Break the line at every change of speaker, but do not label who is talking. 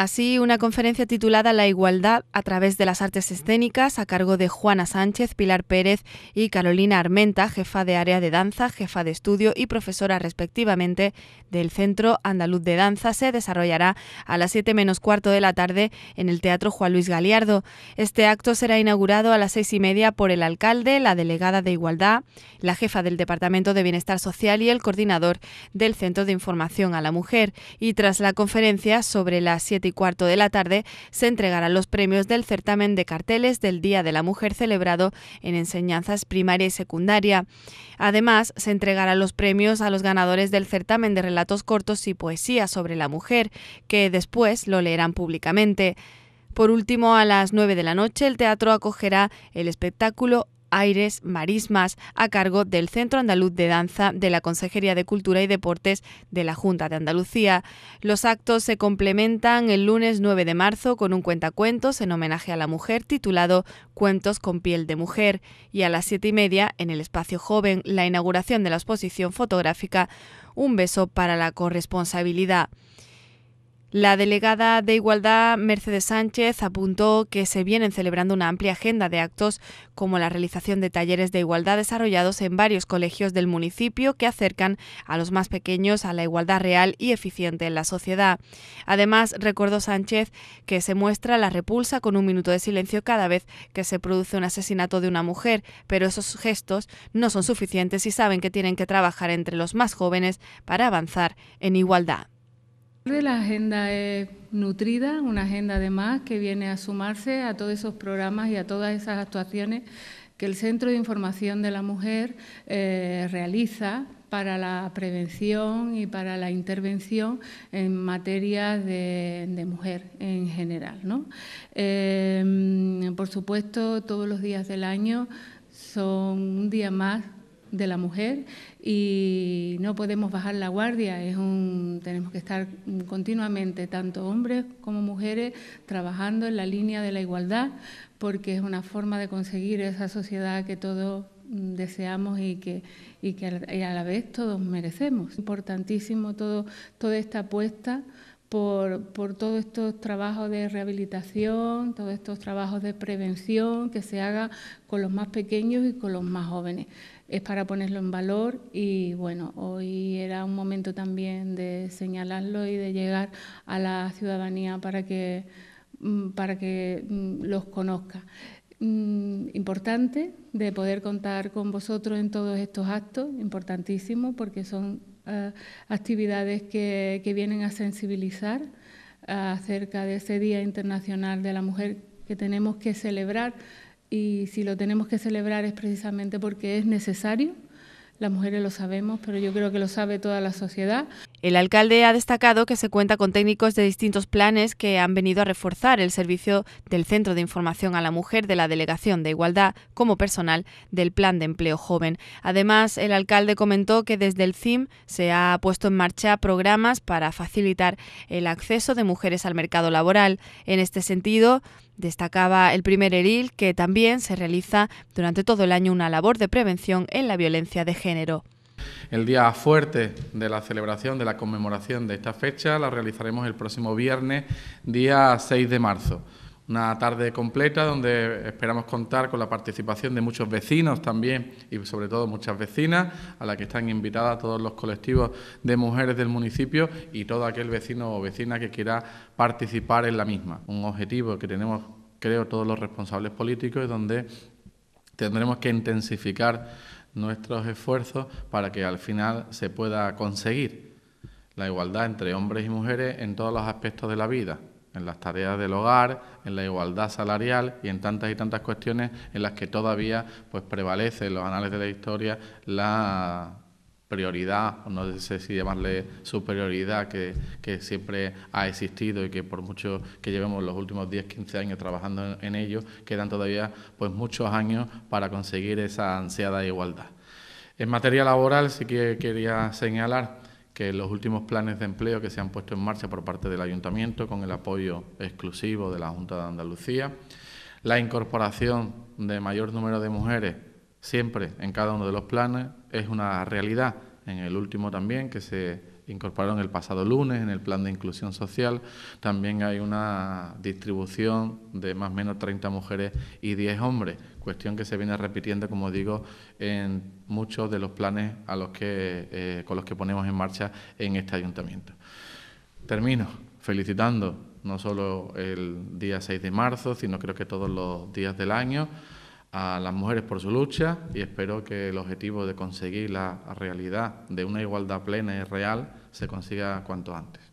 Así, una conferencia titulada La igualdad a través de las artes escénicas, a cargo de Juana Sánchez, Pilar Pérez y Carolina Armenta, jefa de área de danza, jefa de estudio y profesora respectivamente del Centro Andaluz de Danza, se desarrollará a las 7 menos cuarto de la tarde en el Teatro Juan Luis Galiardo. Este acto será inaugurado a las seis y media por el alcalde, la delegada de Igualdad, la jefa del Departamento de Bienestar Social y el coordinador del Centro de Información a la Mujer. Y tras la conferencia sobre las cuarto de la tarde se entregarán los premios del certamen de carteles del Día de la Mujer celebrado en enseñanzas primaria y secundaria. Además, se entregarán los premios a los ganadores del certamen de relatos cortos y poesía sobre la mujer, que después lo leerán públicamente. Por último, a las nueve de la noche, el teatro acogerá el espectáculo Aires Marismas a cargo del Centro Andaluz de Danza de la Consejería de Cultura y Deportes de la Junta de Andalucía. Los actos se complementan el lunes 9 de marzo con un cuentacuentos en homenaje a la mujer titulado Cuentos con piel de mujer y a las siete y media en el espacio joven la inauguración de la exposición fotográfica Un beso para la corresponsabilidad. La delegada de Igualdad, Mercedes Sánchez, apuntó que se vienen celebrando una amplia agenda de actos como la realización de talleres de igualdad desarrollados en varios colegios del municipio que acercan a los más pequeños a la igualdad real y eficiente en la sociedad. Además, recordó Sánchez que se muestra la repulsa con un minuto de silencio cada vez que se produce un asesinato de una mujer, pero esos gestos no son suficientes y saben que tienen que trabajar entre los más jóvenes para avanzar en igualdad.
La agenda es nutrida, una agenda además que viene a sumarse a todos esos programas y a todas esas actuaciones que el Centro de Información de la Mujer eh, realiza para la prevención y para la intervención en materia de, mujer en general. Eh, por supuesto, todos los días del año son un día más de la mujer y no podemos bajar la guardia, es un, tenemos que estar continuamente, tanto hombres como mujeres, trabajando en la línea de la igualdad, porque es una forma de conseguir esa sociedad que todos mm, deseamos y que, a la vez todos merecemos. Importantísimo todo, toda esta apuesta por, por todos estos trabajos de rehabilitación, todos estos trabajos de prevención que se haga con los más pequeños y con los más jóvenes es para ponerlo en valor y bueno, hoy era un momento también de señalarlo y de llegar a la ciudadanía para que, mm, para que mm, los conozca. Mm, importante de poder contar con vosotros en todos estos actos, importantísimo porque son eh, actividades que, vienen a sensibilizar eh, acerca de ese Día Internacional de la Mujer que tenemos que celebrar y si lo tenemos que celebrar es precisamente porque es necesario. Las mujeres lo sabemos, pero
yo creo que lo sabe toda la sociedad. El alcalde ha destacado que se cuenta con técnicos de distintos planes que han venido a reforzar el servicio del Centro de Información a la Mujer de la Delegación de Igualdad como personal del Plan de Empleo Joven. Además, el alcalde comentó que desde el CIM se ha puesto en marcha programas para facilitar el acceso de mujeres al mercado laboral. En este sentido, Destacaba el primer eril que también se realiza durante todo el año una labor de prevención en la violencia de género.
El día fuerte de la celebración, de la conmemoración de esta fecha, la realizaremos el próximo viernes, día 6 de marzo una tarde completa donde esperamos contar con la participación de muchos vecinos también y sobre todo muchas vecinas a las que están invitadas todos los colectivos de mujeres del municipio y todo aquel vecino o vecina que quiera participar en la misma. Un objetivo que tenemos creo todos los responsables políticos es donde tendremos que intensificar nuestros esfuerzos para que al final se pueda conseguir la igualdad entre hombres y mujeres en todos los aspectos de la vida, en las tareas del hogar, en la igualdad salarial y en tantas y tantas cuestiones en las que todavía pues prevalece en los anales de la historia la prioridad, no sé si llamarle superioridad, que, siempre ha existido y que por mucho que llevemos los últimos 10, 15 años trabajando en, en ello, quedan todavía pues muchos años para conseguir esa ansiada igualdad. En materia laboral sí que quería señalar que los últimos planes de empleo que se han puesto en marcha por parte del ayuntamiento con el apoyo exclusivo de la Junta de Andalucía, la incorporación de mayor número de mujeres siempre en cada uno de los planes, es una realidad. En el último también, que se incorporaron el pasado lunes en el plan de inclusión social, también hay una distribución de más o menos 30 mujeres y 10 hombres, cuestión que se viene repitiendo, como digo, en muchos de los planes a los que, eh, con los que ponemos en marcha en este ayuntamiento. Termino felicitando no solo el día 6 de marzo, sino creo que todos los días del año a las mujeres por su lucha y espero que el objetivo de conseguir la realidad de una igualdad plena y real se consiga cuanto antes.